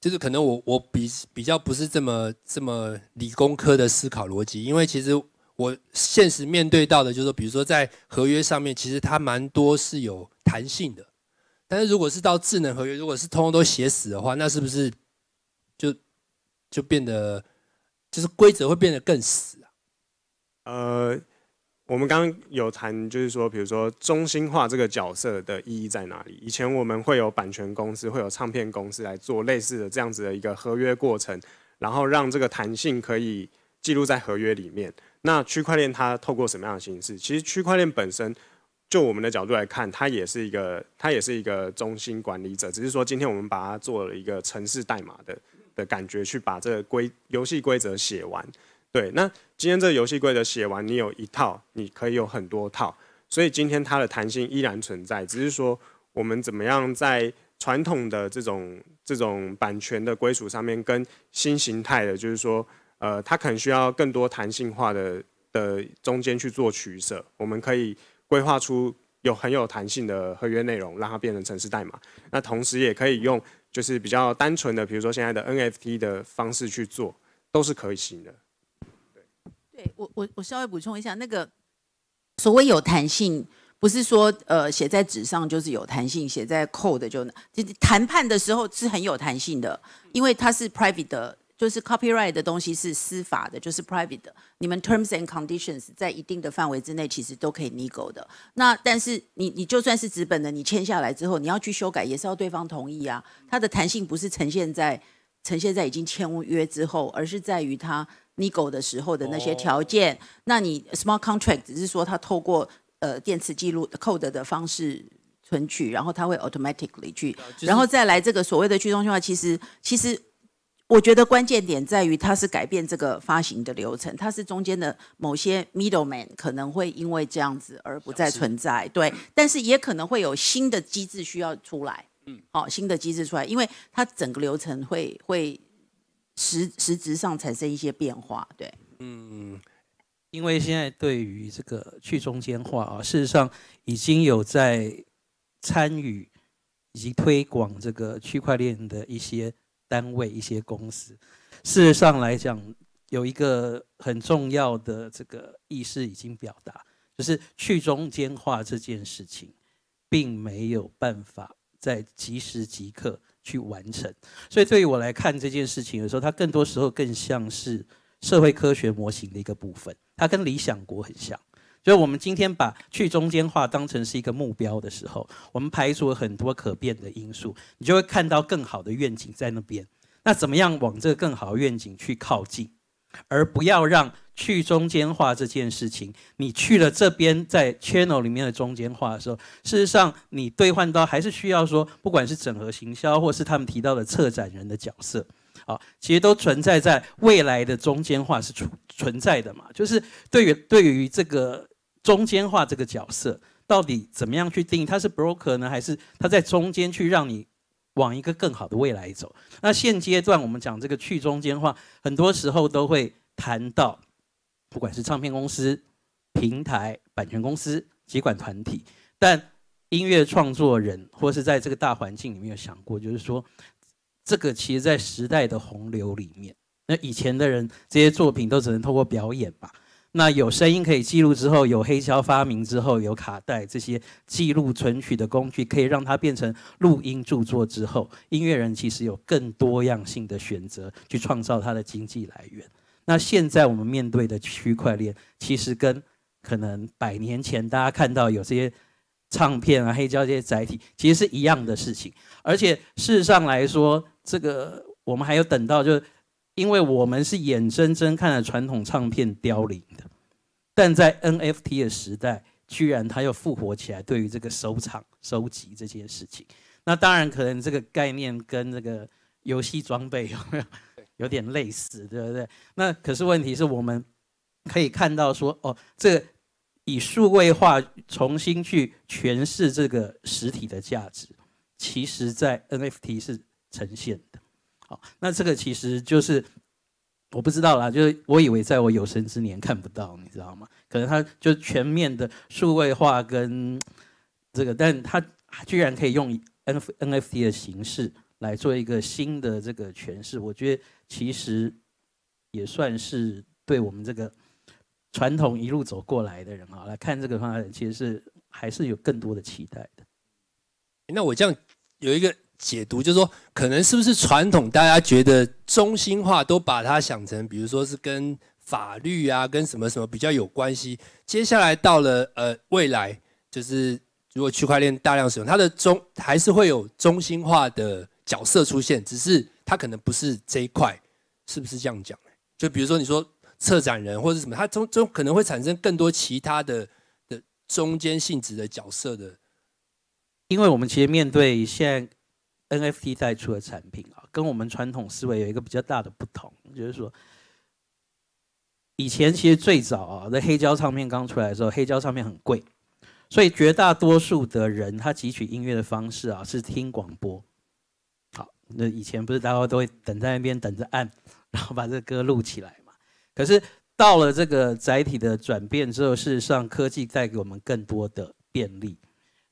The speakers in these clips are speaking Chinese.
就是可能我我比比较不是这么这么理工科的思考逻辑，因为其实我现实面对到的就是说，比如说在合约上面，其实它蛮多是有弹性的。但是如果是到智能合约，如果是通通都写死的话，那是不是就就变得就是规则会变得更死啊？呃。我们刚刚有谈，就是说，比如说中心化这个角色的意义在哪里？以前我们会有版权公司，会有唱片公司来做类似的这样子的一个合约过程，然后让这个弹性可以记录在合约里面。那区块链它透过什么样的形式？其实区块链本身就我们的角度来看，它也是一个它也是一个中心管理者，只是说今天我们把它做了一个城市代码的的感觉，去把这个规游戏规则写完。对，那今天这个游戏规则写完，你有一套，你可以有很多套，所以今天它的弹性依然存在，只是说我们怎么样在传统的这种这种版权的归属上面，跟新形态的，就是说，呃，它可能需要更多弹性化的的中间去做取舍，我们可以规划出有很有弹性的合约内容，让它变成城市代码，那同时也可以用就是比较单纯的，比如说现在的 NFT 的方式去做，都是可行的。我我我稍微补充一下，那个所谓有弹性，不是说呃写在纸上就是有弹性，写在扣的就，就谈判的时候是很有弹性的，因为它是 private，的。就是 copyright 的东西是司法的，就是 private。的。你们 terms and conditions 在一定的范围之内，其实都可以 n e g o 的。那但是你你就算是纸本的，你签下来之后，你要去修改也是要对方同意啊。它的弹性不是呈现在呈现在已经签约之后，而是在于它。n i g o 的时候的那些条件，那你 s m a r t contract 只是说它透过呃电磁记录 code 的方式存取，然后它会 automatically 去，然后再来这个所谓的去中心化。其实，其实我觉得关键点在于它是改变这个发行的流程，它是中间的某些 middleman 可能会因为这样子而不再存在，对。但是也可能会有新的机制需要出来，嗯，好，新的机制出来，因为它整个流程会会。实实质上产生一些变化，对。嗯，因为现在对于这个去中间化啊，事实上已经有在参与以及推广这个区块链的一些单位、一些公司。事实上来讲，有一个很重要的这个意识已经表达，就是去中间化这件事情，并没有办法在即时即刻。去完成，所以对于我来看这件事情的时候，它更多时候更像是社会科学模型的一个部分。它跟理想国很像，就是我们今天把去中间化当成是一个目标的时候，我们排除了很多可变的因素，你就会看到更好的愿景在那边。那怎么样往这个更好的愿景去靠近？而不要让去中间化这件事情，你去了这边在 channel 里面的中间化的时候，事实上你兑换到还是需要说，不管是整合行销，或是他们提到的策展人的角色，啊，其实都存在在未来的中间化是存存在的嘛？就是对于对于这个中间化这个角色，到底怎么样去定，义？它是 broker 呢，还是它在中间去让你？往一个更好的未来走。那现阶段我们讲这个去中间化，很多时候都会谈到，不管是唱片公司、平台、版权公司、集管团体，但音乐创作人或是在这个大环境里面有想过，就是说，这个其实在时代的洪流里面，那以前的人这些作品都只能通过表演吧。那有声音可以记录之后，有黑胶发明之后，有卡带这些记录存取的工具，可以让它变成录音著作之后，音乐人其实有更多样性的选择去创造他的经济来源。那现在我们面对的区块链，其实跟可能百年前大家看到有这些唱片啊、黑胶这些载体，其实是一样的事情。而且事实上来说，这个我们还有等到就。因为我们是眼睁睁看着传统唱片凋零的，但在 NFT 的时代，居然它又复活起来。对于这个收藏、收集这件事情，那当然可能这个概念跟那个游戏装备有 有点类似，对不对？那可是问题是我们可以看到说，哦，这以数位化重新去诠释这个实体的价值，其实在 NFT 是呈现的。好，那这个其实就是我不知道啦，就是我以为在我有生之年看不到，你知道吗？可能它就全面的数位化跟这个，但它居然可以用 N NFT 的形式来做一个新的这个诠释，我觉得其实也算是对我们这个传统一路走过来的人啊，来看这个方案，其实是还是有更多的期待的。那我这样有一个。解读就是说，可能是不是传统大家觉得中心化都把它想成，比如说是跟法律啊、跟什么什么比较有关系。接下来到了呃未来，就是如果区块链大量使用，它的中还是会有中心化的角色出现，只是它可能不是这一块，是不是这样讲？就比如说你说策展人或者什么，它中中可能会产生更多其他的的中间性质的角色的，因为我们其实面对现在。NFT 带出的产品啊，跟我们传统思维有一个比较大的不同，就是说，以前其实最早啊，那黑胶唱片刚出来的时候，黑胶唱片很贵，所以绝大多数的人他汲取音乐的方式啊，是听广播。好，那以前不是大家都会等在那边等着按，然后把这歌录起来嘛？可是到了这个载体的转变之后，事实上科技带给我们更多的便利。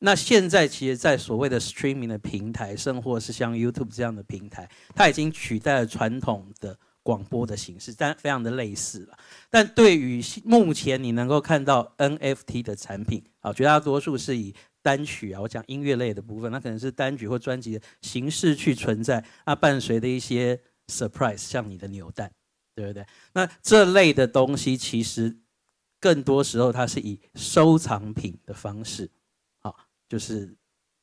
那现在其实，在所谓的 streaming 的平台，甚或是像 YouTube 这样的平台，它已经取代了传统的广播的形式，但非常的类似了。但对于目前你能够看到 NFT 的产品啊，绝大多数是以单曲啊，我讲音乐类的部分，那可能是单曲或专辑的形式去存在，啊，伴随的一些 surprise，像你的扭蛋，对不对？那这类的东西，其实更多时候它是以收藏品的方式。就是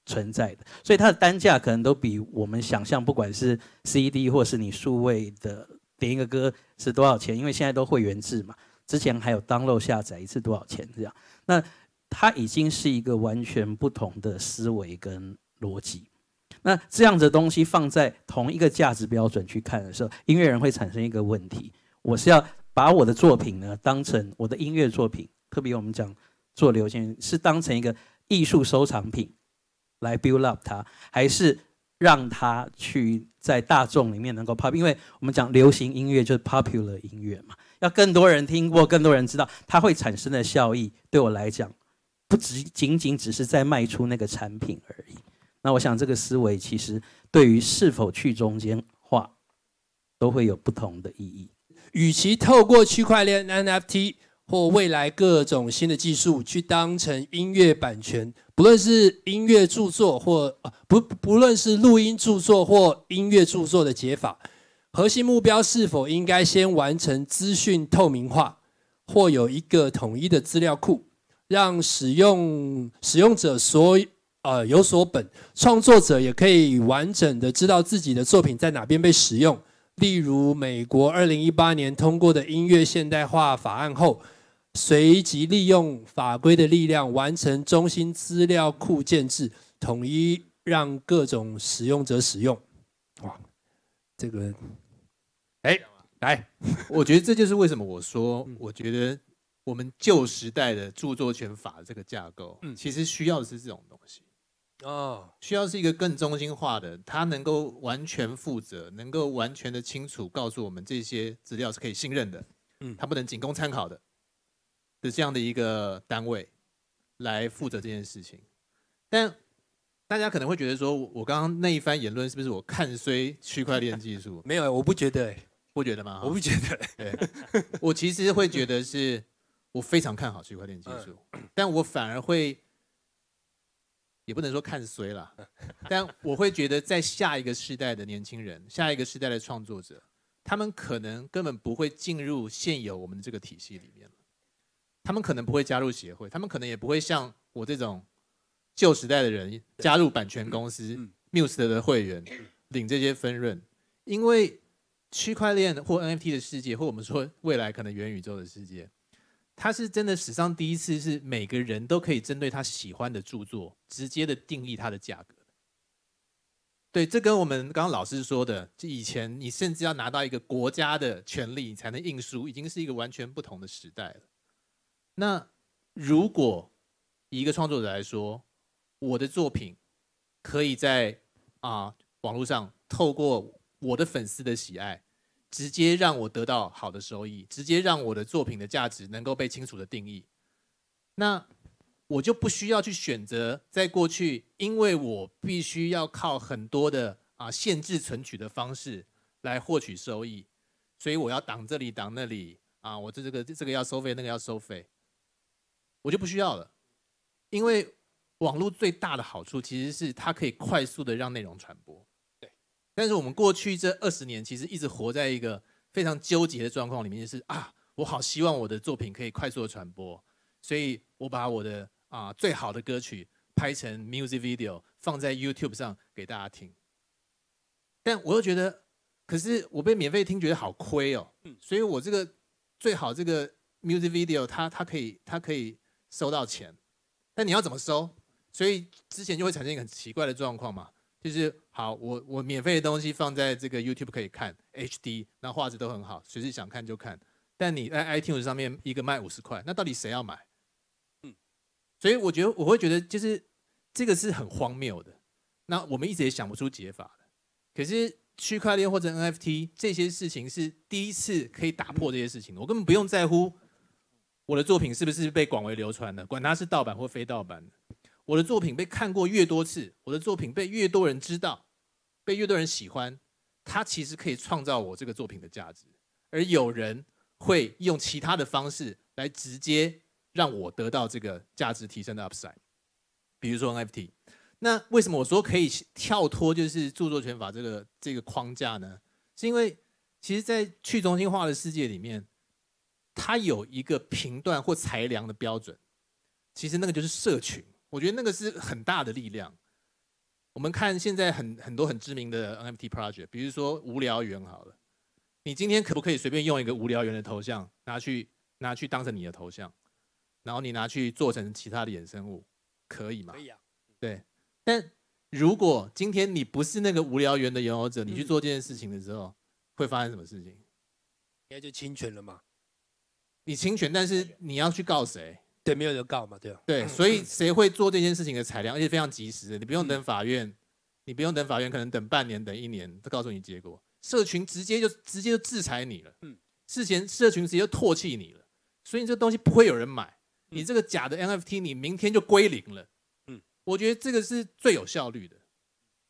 存在的，所以它的单价可能都比我们想象，不管是 CD 或是你数位的点一个歌是多少钱，因为现在都会员制嘛，之前还有当 d 下载一次多少钱这样。那它已经是一个完全不同的思维跟逻辑。那这样的东西放在同一个价值标准去看的时候，音乐人会产生一个问题：我是要把我的作品呢当成我的音乐作品，特别我们讲做流行是当成一个。艺术收藏品来 build up 它，还是让它去在大众里面能够 pop？因为我们讲流行音乐就是 popular 音乐嘛，要更多人听过，更多人知道，它会产生的效益，对我来讲，不只仅仅只是在卖出那个产品而已。那我想这个思维其实对于是否去中间化，都会有不同的意义。与其透过区块链 NFT。或未来各种新的技术去当成音乐版权，不论是音乐著作或啊不不论是录音著作或音乐著作的解法，核心目标是否应该先完成资讯透明化，或有一个统一的资料库，让使用使用者所呃有所本，创作者也可以完整的知道自己的作品在哪边被使用。例如美国二零一八年通过的音乐现代化法案后。随即利用法规的力量，完成中心资料库建制，统一让各种使用者使用。哇，这个，哎，来，我觉得这就是为什么我说，我觉得我们旧时代的著作权法这个架构，嗯，其实需要的是这种东西哦，需要是一个更中心化的，它能够完全负责，能够完全的清楚告诉我们这些资料是可以信任的，嗯，它不能仅供参考的。这样的一个单位来负责这件事情，但大家可能会觉得说，我刚刚那一番言论是不是我看衰区块链技术？没有，我不觉得，不觉得吗？我不觉得。对，我其实会觉得是我非常看好区块链技术，但我反而会也不能说看衰了，但我会觉得，在下一个时代的年轻人，下一个时代的创作者，他们可能根本不会进入现有我们这个体系里面了。他们可能不会加入协会，他们可能也不会像我这种旧时代的人加入版权公司 Muse 的会员，领这些分润。因为区块链或 NFT 的世界，或我们说未来可能元宇宙的世界，它是真的史上第一次，是每个人都可以针对他喜欢的著作，直接的定义它的价格。对，这跟我们刚刚老师说的，就以前你甚至要拿到一个国家的权你才能印书，已经是一个完全不同的时代了。那如果一个创作者来说，我的作品可以在啊网络上透过我的粉丝的喜爱，直接让我得到好的收益，直接让我的作品的价值能够被清楚的定义，那我就不需要去选择在过去，因为我必须要靠很多的啊限制存取的方式来获取收益，所以我要挡这里挡那里啊，我这这个这个要收费，那个要收费。我就不需要了，因为网络最大的好处其实是它可以快速的让内容传播。对，但是我们过去这二十年其实一直活在一个非常纠结的状况里面，就是啊，我好希望我的作品可以快速的传播，所以我把我的啊最好的歌曲拍成 music video 放在 YouTube 上给大家听。但我又觉得，可是我被免费听觉得好亏哦，嗯，所以我这个最好这个 music video 它它可以它可以。收到钱，但你要怎么收？所以之前就会产生一个很奇怪的状况嘛，就是好，我我免费的东西放在这个 YouTube 可以看 HD，那画质都很好，随时想看就看。但你在 iTunes 上面一个卖五十块，那到底谁要买？嗯，所以我觉得我会觉得就是这个是很荒谬的，那我们一直也想不出解法的。可是区块链或者 NFT 这些事情是第一次可以打破这些事情，我根本不用在乎。我的作品是不是被广为流传的？管它是盗版或非盗版的，我的作品被看过越多次，我的作品被越多人知道，被越多人喜欢，它其实可以创造我这个作品的价值。而有人会用其他的方式来直接让我得到这个价值提升的 upside，比如说 NFT。那为什么我说可以跳脱就是著作权法这个这个框架呢？是因为其实，在去中心化的世界里面。它有一个评断或裁量的标准，其实那个就是社群。我觉得那个是很大的力量。我们看现在很很多很知名的 NFT project，比如说无聊猿好了，你今天可不可以随便用一个无聊猿的头像拿去拿去当成你的头像，然后你拿去做成其他的衍生物，可以吗？可以啊。对。但如果今天你不是那个无聊猿的拥有者，你去做这件事情的时候，会发生什么事情？应该就侵权了嘛。你侵权，但是你要去告谁？对，没有人告嘛，对吧？对，所以谁会做这件事情的裁量？而且非常及时，你不用等法院，你不用等法院，可能等半年、等一年才告诉你结果。社群直接就直接就制裁你了。嗯，事前社群直接唾弃你了，所以这东西不会有人买。你这个假的 NFT，你明天就归零了。嗯，我觉得这个是最有效率的。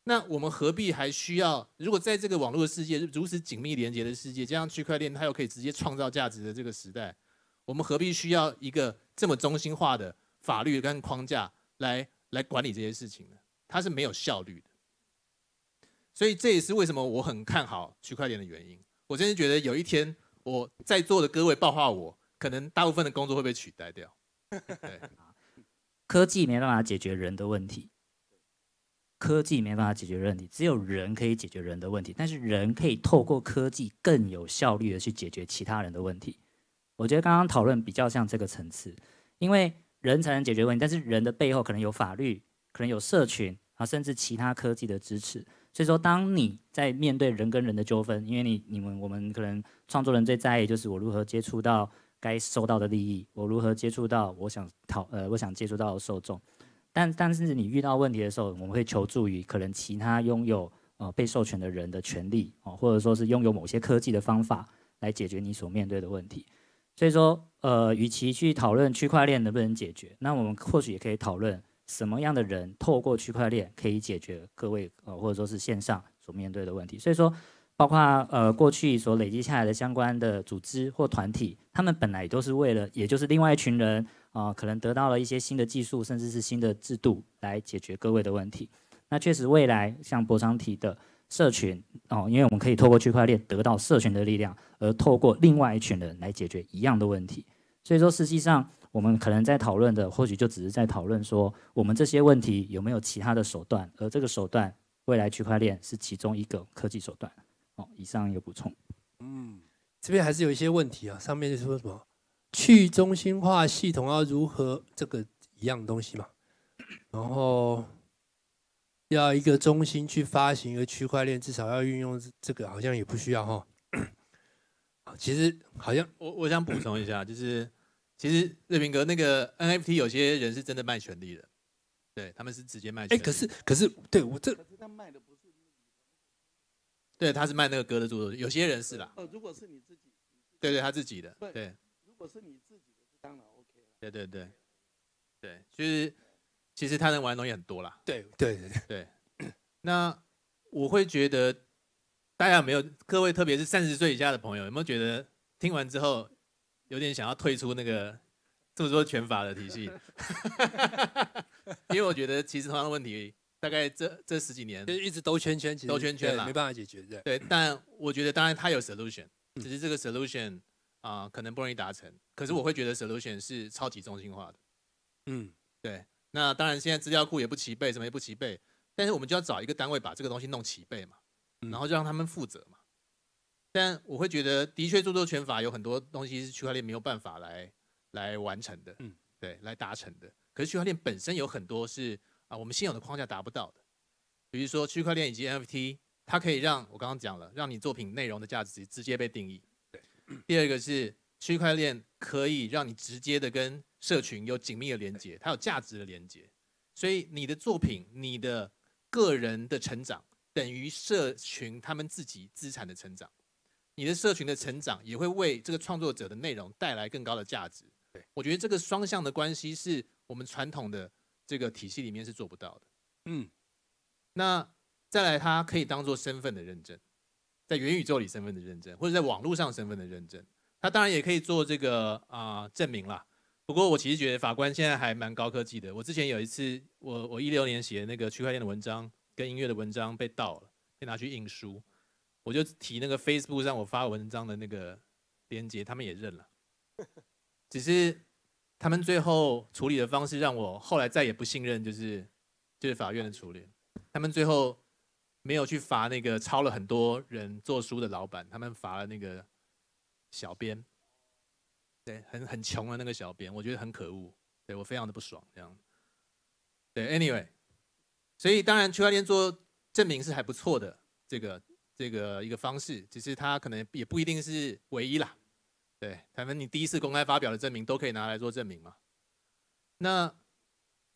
那我们何必还需要？如果在这个网络世界如此紧密连接的世界，加上区块链，它又可以直接创造价值的这个时代？我们何必需要一个这么中心化的法律跟框架来来管理这些事情呢？它是没有效率的。所以这也是为什么我很看好区块链的原因。我真的觉得有一天我在座的各位暴化，我可能大部分的工作会被取代掉。科技没办法解决人的问题，科技没办法解决问题，只有人可以解决人的问题。但是人可以透过科技更有效率的去解决其他人的问题。我觉得刚刚讨论比较像这个层次，因为人才能解决问题，但是人的背后可能有法律，可能有社群啊，甚至其他科技的支持。所以说，当你在面对人跟人的纠纷，因为你、你们、我们可能创作人最在意就是我如何接触到该收到的利益，我如何接触到我想讨呃我想接触到的受众。但但是你遇到问题的时候，我们会求助于可能其他拥有呃被授权的人的权利哦，或者说是拥有某些科技的方法来解决你所面对的问题。所以说，呃，与其去讨论区块链能不能解决，那我们或许也可以讨论什么样的人透过区块链可以解决各位，呃，或者说是线上所面对的问题。所以说，包括呃过去所累积下来的相关的组织或团体，他们本来都是为了，也就是另外一群人啊，可能得到了一些新的技术，甚至是新的制度来解决各位的问题。那确实，未来像博商体的。社群哦，因为我们可以透过区块链得到社群的力量，而透过另外一群人来解决一样的问题。所以说，实际上我们可能在讨论的，或许就只是在讨论说，我们这些问题有没有其他的手段，而这个手段，未来区块链是其中一个科技手段。哦，以上有补充。嗯，这边还是有一些问题啊。上面说什么去中心化系统要如何这个一样东西嘛？然后。要一个中心去发行一个区块链，至少要运用这个，好像也不需要哈。其实好像我我想补充一下，就是其实瑞平哥那个 NFT，有些人是真的卖权利的，对他们是直接卖。哎，可是可是，对我这他卖的不是，对他是卖那个歌的作有些人是啦。呃，如果是你自己，对，对他自己的，对。如果是你自己的，当然 OK 了。对对对，对，就是。其实他能玩的东西很多啦。对对对对 那我会觉得大家有没有各位，特别是三十岁以下的朋友，有没有觉得听完之后有点想要退出那个这么多拳法的体系？因为我觉得其实同样的问题，大概这这十几年就是一直兜圈圈，兜圈圈啦，没办法解决，对对？对，但我觉得当然他有 solution，只是这个 solution 啊，可能不容易达成。可是我会觉得 solution 是超级中心化的。嗯，对。那当然，现在资料库也不齐备，什么也不齐备。但是我们就要找一个单位把这个东西弄齐备嘛，然后就让他们负责嘛。但我会觉得，的确，著作权法有很多东西是区块链没有办法来来完成的，嗯，对，来达成的。可是区块链本身有很多是啊，我们现有的框架达不到的。比如说，区块链以及 NFT，它可以让我刚刚讲了，让你作品内容的价值直接被定义。对。第二个是区块链。可以让你直接的跟社群有紧密的连接，它有价值的连接，所以你的作品、你的个人的成长等于社群他们自己资产的成长，你的社群的成长也会为这个创作者的内容带来更高的价值。我觉得这个双向的关系是我们传统的这个体系里面是做不到的。嗯，那再来，它可以当做身份的认证，在元宇宙里身份的认证，或者在网络上身份的认证。那当然也可以做这个啊证明啦。不过我其实觉得法官现在还蛮高科技的。我之前有一次，我我一六年写那个区块链的文章跟音乐的文章被盗了，被拿去印书，我就提那个 Facebook 上我发文章的那个链接，他们也认了。只是他们最后处理的方式让我后来再也不信任，就是就是法院的处理。他们最后没有去罚那个抄了很多人做书的老板，他们罚了那个。小编，对，很很穷的那个小编，我觉得很可恶，对我非常的不爽，这样，对，anyway，所以当然区块链做证明是还不错的，这个这个一个方式，只是它可能也不一定是唯一啦，对，反正你第一次公开发表的证明都可以拿来做证明嘛，那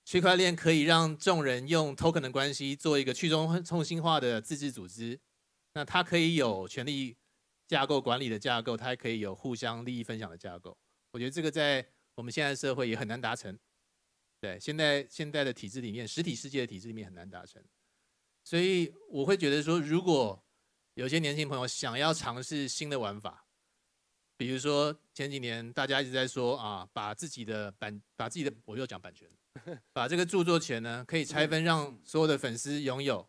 区块链可以让众人用 token 的关系做一个去中中心化的自治组织，那它可以有权利。架构管理的架构，它还可以有互相利益分享的架构。我觉得这个在我们现在社会也很难达成。对，现在现在的体制里面，实体世界的体制里面很难达成。所以我会觉得说，如果有些年轻朋友想要尝试新的玩法，比如说前几年大家一直在说啊，把自己的版，把自己的我又讲版权，把这个著作权呢可以拆分，让所有的粉丝拥有，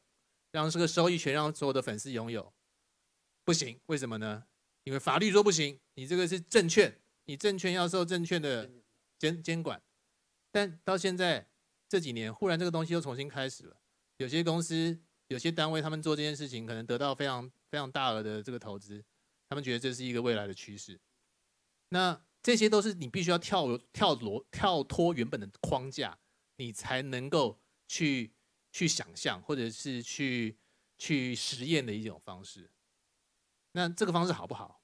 让这个收益权让所有的粉丝拥有。不行，为什么呢？因为法律说不行。你这个是证券，你证券要受证券的监监管。但到现在这几年，忽然这个东西又重新开始了。有些公司、有些单位，他们做这件事情，可能得到非常非常大额的这个投资。他们觉得这是一个未来的趋势。那这些都是你必须要跳跳罗跳脱原本的框架，你才能够去去想象，或者是去去实验的一种方式。那这个方式好不好？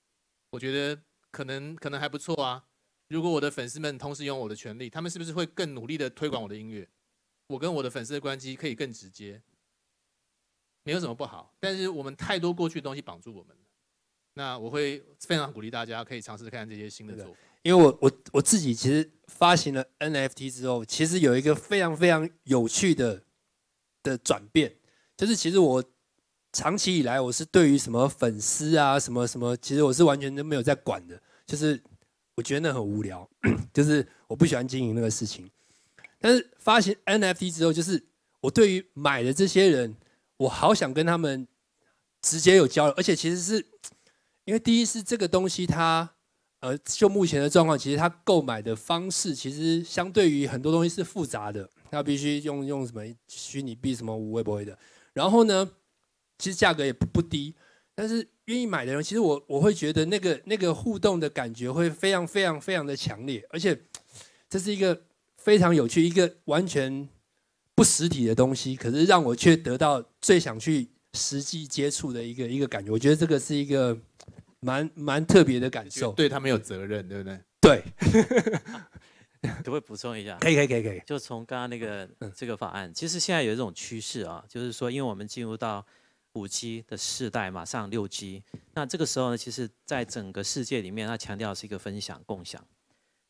我觉得可能可能还不错啊。如果我的粉丝们同时用我的权利，他们是不是会更努力的推广我的音乐？我跟我的粉丝的关系可以更直接，没有什么不好。但是我们太多过去的东西绑住我们那我会非常鼓励大家可以尝试看看这些新的。作品。因为我我我自己其实发行了 NFT 之后，其实有一个非常非常有趣的的转变，就是其实我。长期以来，我是对于什么粉丝啊，什么什么，其实我是完全都没有在管的，就是我觉得那很无聊，就是我不喜欢经营那个事情。但是发行 NFT 之后，就是我对于买的这些人，我好想跟他们直接有交流，而且其实是因为第一是这个东西它，呃，就目前的状况，其实它购买的方式其实相对于很多东西是复杂的，它必须用用什么虚拟币什么无微不3的，然后呢？其实价格也不不低，但是愿意买的人，其实我我会觉得那个那个互动的感觉会非常非常非常的强烈，而且这是一个非常有趣、一个完全不实体的东西，可是让我却得到最想去实际接触的一个一个感觉。我觉得这个是一个蛮蛮特别的感受。对他们有责任，对不对？对。可以补充一下。可以可以可以可以。就从刚刚那个这个法案，其实现在有一种趋势啊，就是说，因为我们进入到五 G 的世代马上六 G，那这个时候呢，其实在整个世界里面，它强调是一个分享、共享。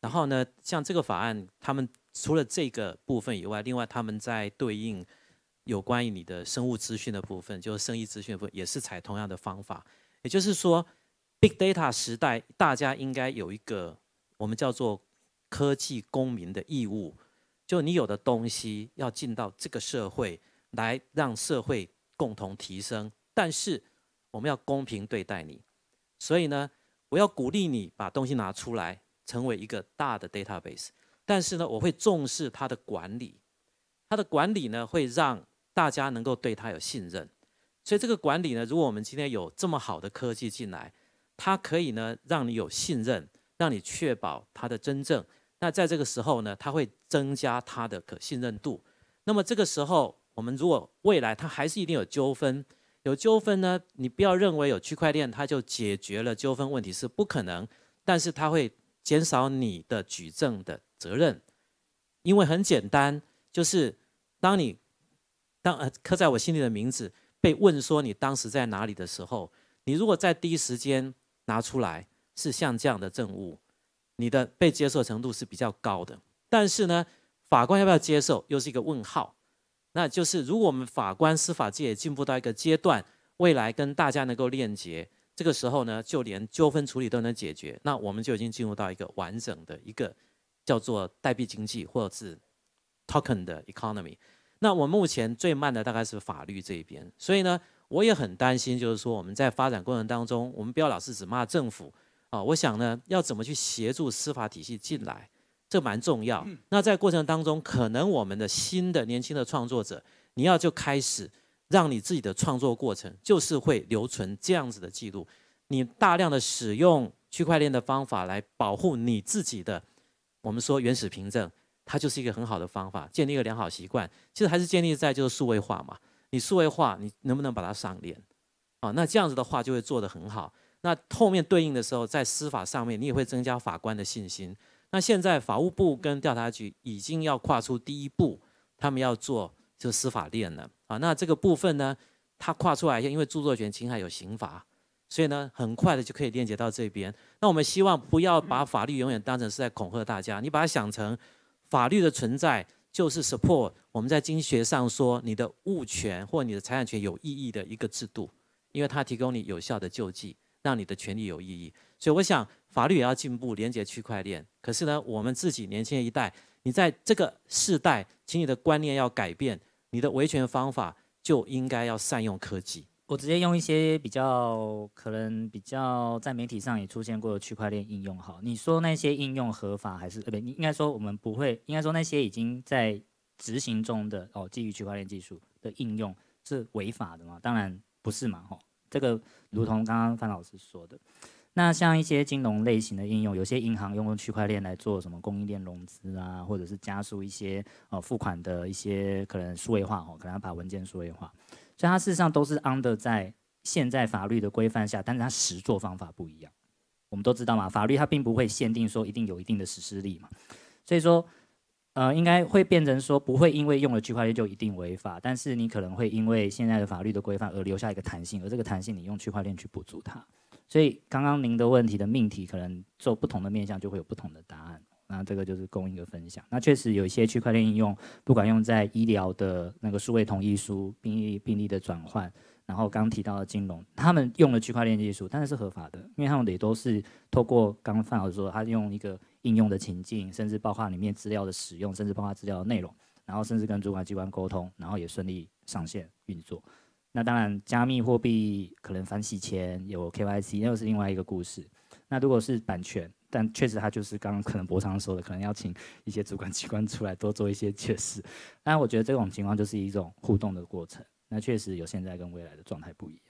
然后呢，像这个法案，他们除了这个部分以外，另外他们在对应有关于你的生物资讯的部分，就是生意资讯部分，也是采同样的方法。也就是说，Big Data 时代，大家应该有一个我们叫做科技公民的义务，就你有的东西要进到这个社会来，让社会。共同提升，但是我们要公平对待你，所以呢，我要鼓励你把东西拿出来，成为一个大的 database。但是呢，我会重视它的管理，它的管理呢会让大家能够对它有信任。所以这个管理呢，如果我们今天有这么好的科技进来，它可以呢让你有信任，让你确保它的真正。那在这个时候呢，它会增加它的可信任度。那么这个时候。我们如果未来它还是一定有纠纷，有纠纷呢？你不要认为有区块链它就解决了纠纷问题，是不可能。但是它会减少你的举证的责任，因为很简单，就是当你当呃刻在我心里的名字被问说你当时在哪里的时候，你如果在第一时间拿出来是像这样的证物，你的被接受程度是比较高的。但是呢，法官要不要接受又是一个问号。那就是如果我们法官司法界进步到一个阶段，未来跟大家能够链接，这个时候呢，就连纠纷处理都能解决，那我们就已经进入到一个完整的一个叫做代币经济或者是 token 的 economy。那我目前最慢的大概是法律这一边，所以呢，我也很担心，就是说我们在发展过程当中，我们不要老是只骂政府啊，我想呢，要怎么去协助司法体系进来？这蛮重要。那在过程当中，可能我们的新的年轻的创作者，你要就开始让你自己的创作过程，就是会留存这样子的记录。你大量的使用区块链的方法来保护你自己的，我们说原始凭证，它就是一个很好的方法。建立一个良好习惯，其实还是建立在就是数位化嘛。你数位化，你能不能把它上链？啊，那这样子的话就会做得很好。那后面对应的时候，在司法上面，你也会增加法官的信心。那现在法务部跟调查局已经要跨出第一步，他们要做就司法链了啊。那这个部分呢，它跨出来，因为著作权侵害有刑罚，所以呢，很快的就可以链接到这边。那我们希望不要把法律永远当成是在恐吓大家，你把它想成法律的存在就是 support 我们在经济学上说你的物权或你的财产权有意义的一个制度，因为它提供你有效的救济，让你的权利有意义。所以我想。法律也要进步，连接区块链。可是呢，我们自己年轻一代，你在这个世代，请你的观念要改变，你的维权方法就应该要善用科技。我直接用一些比较可能比较在媒体上也出现过的区块链应用，哈，你说那些应用合法还是？呃，不，你应该说我们不会，应该说那些已经在执行中的哦，基于区块链技术的应用是违法的吗？当然不是嘛，哈，这个如同刚刚范老师说的。那像一些金融类型的应用，有些银行用区块链来做什么供应链融资啊，或者是加速一些呃付款的一些可能数位化哦，可能要把文件数位化，所以它事实上都是 under 在现在法律的规范下，但是它实做方法不一样。我们都知道嘛，法律它并不会限定说一定有一定的实施力嘛，所以说呃应该会变成说不会因为用了区块链就一定违法，但是你可能会因为现在的法律的规范而留下一个弹性，而这个弹性你用区块链去补足它。所以，刚刚您的问题的命题可能做不同的面向，就会有不同的答案。那这个就是供一个分享。那确实有一些区块链应用，不管用在医疗的那个数位同意书、病例病例的转换，然后刚提到的金融，他们用的区块链技术但是是合法的，因为他们也都是透过刚刚范老师说，他用一个应用的情境，甚至包括里面资料的使用，甚至包括资料的内容，然后甚至跟主管机关沟通，然后也顺利上线运作。那当然，加密货币可能反洗钱有 KYC，又是另外一个故事。那如果是版权，但确实它就是刚刚可能博昌说的，可能要请一些主管机关出来多做一些解释。但我觉得这种情况就是一种互动的过程。那确实有现在跟未来的状态不一样。